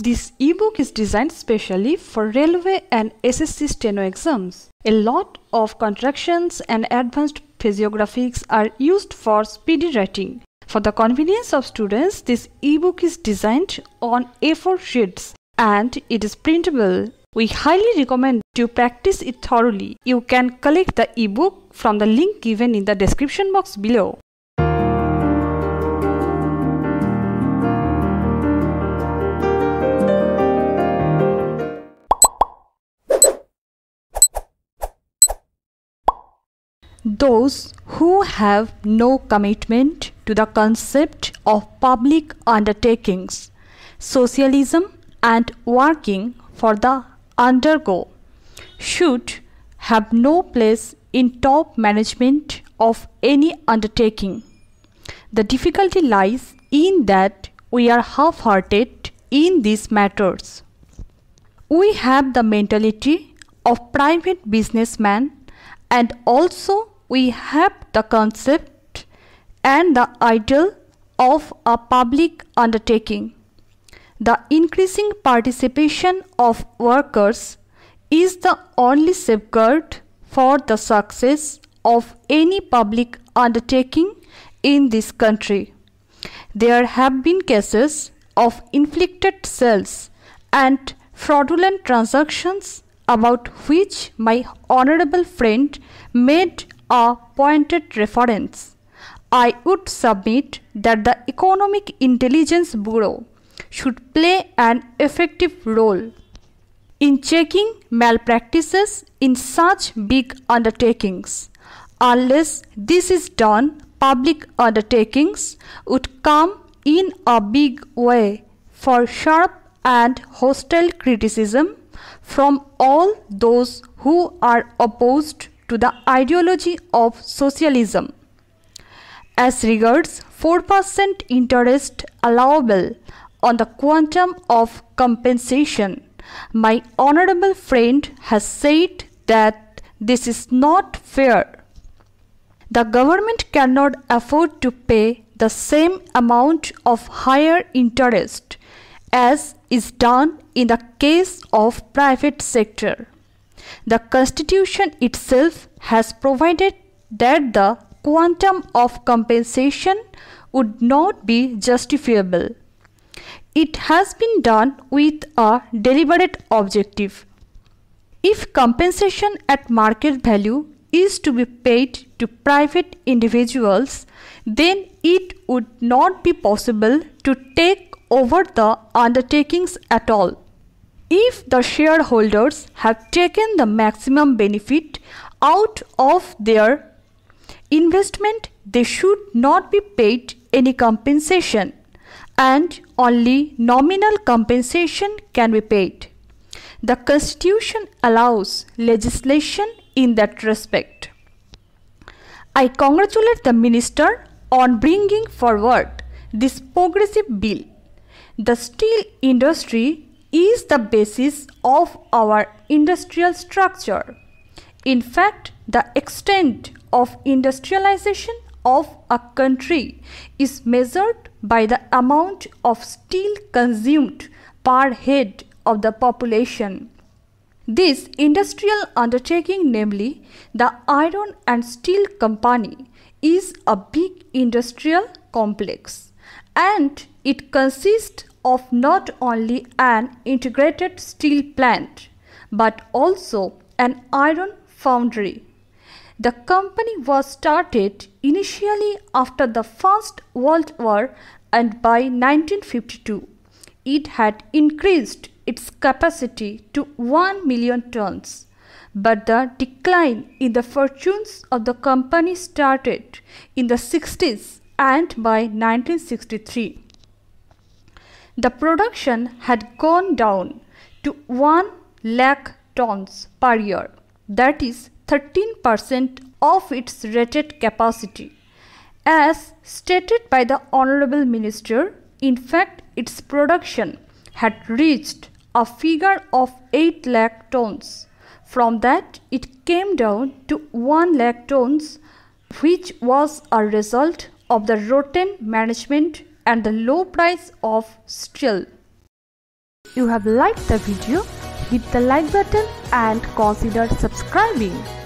This ebook is designed specially for railway and SSC steno exams. A lot of contractions and advanced physiographics are used for speedy writing. For the convenience of students, this ebook is designed on A4 sheets and it is printable. We highly recommend you practice it thoroughly. You can collect the ebook from the link given in the description box below. those who have no commitment to the concept of public undertakings, socialism, and working for the undergo should have no place in top management of any undertaking. The difficulty lies in that we are half hearted in these matters. We have the mentality of private businessman and also we have the concept and the ideal of a public undertaking. The increasing participation of workers is the only safeguard for the success of any public undertaking in this country. There have been cases of inflicted sales and fraudulent transactions about which my honorable friend made a pointed reference. I would submit that the Economic Intelligence Bureau should play an effective role in checking malpractices in such big undertakings. Unless this is done, public undertakings would come in a big way for sharp and hostile criticism from all those who are opposed to the ideology of socialism. As regards 4% interest allowable on the quantum of compensation, my honorable friend has said that this is not fair. The government cannot afford to pay the same amount of higher interest as is done in the case of private sector. The constitution itself has provided that the quantum of compensation would not be justifiable. It has been done with a deliberate objective. If compensation at market value is to be paid to private individuals, then it would not be possible to take over the undertakings at all if the shareholders have taken the maximum benefit out of their investment, they should not be paid any compensation and only nominal compensation can be paid. The Constitution allows legislation in that respect. I congratulate the Minister on bringing forward this progressive bill. The steel industry is the basis of our industrial structure. In fact, the extent of industrialization of a country is measured by the amount of steel consumed per head of the population. This industrial undertaking, namely the Iron and Steel Company, is a big industrial complex and it consists of not only an integrated steel plant but also an iron foundry. The company was started initially after the First World War and by 1952 it had increased its capacity to 1 million tons. But the decline in the fortunes of the company started in the 60s and by 1963 the production had gone down to 1 lakh tons per year, that is 13% of its rated capacity. As stated by the Honorable Minister, in fact, its production had reached a figure of 8 lakh tons. From that, it came down to 1 lakh tons, which was a result of the rotten management and the low price of steel. You have liked the video, hit the like button and consider subscribing.